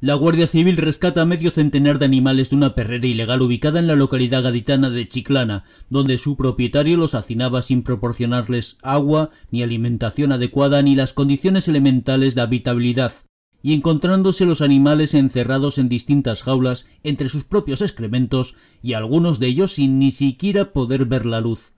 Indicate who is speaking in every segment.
Speaker 1: La Guardia Civil rescata a medio centenar de animales de una perrera ilegal ubicada en la localidad gaditana de Chiclana, donde su propietario los hacinaba sin proporcionarles agua, ni alimentación adecuada, ni las condiciones elementales de habitabilidad, y encontrándose los animales encerrados en distintas jaulas entre sus propios excrementos y algunos de ellos sin ni siquiera poder ver la luz.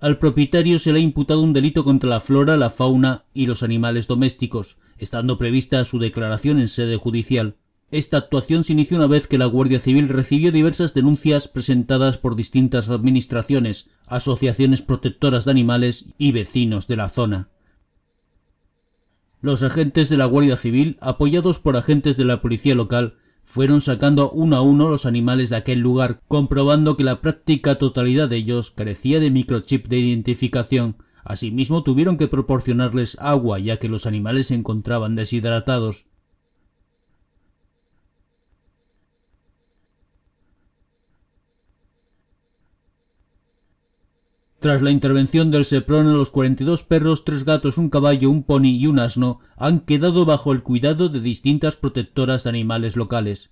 Speaker 1: Al propietario se le ha imputado un delito contra la flora, la fauna y los animales domésticos, estando prevista su declaración en sede judicial. Esta actuación se inició una vez que la Guardia Civil recibió diversas denuncias presentadas por distintas administraciones, asociaciones protectoras de animales y vecinos de la zona. Los agentes de la Guardia Civil, apoyados por agentes de la Policía Local, fueron sacando uno a uno los animales de aquel lugar, comprobando que la práctica totalidad de ellos carecía de microchip de identificación. Asimismo tuvieron que proporcionarles agua ya que los animales se encontraban deshidratados. Tras la intervención del Seprona, los 42 perros, tres gatos, un caballo, un pony y un asno han quedado bajo el cuidado de distintas protectoras de animales locales.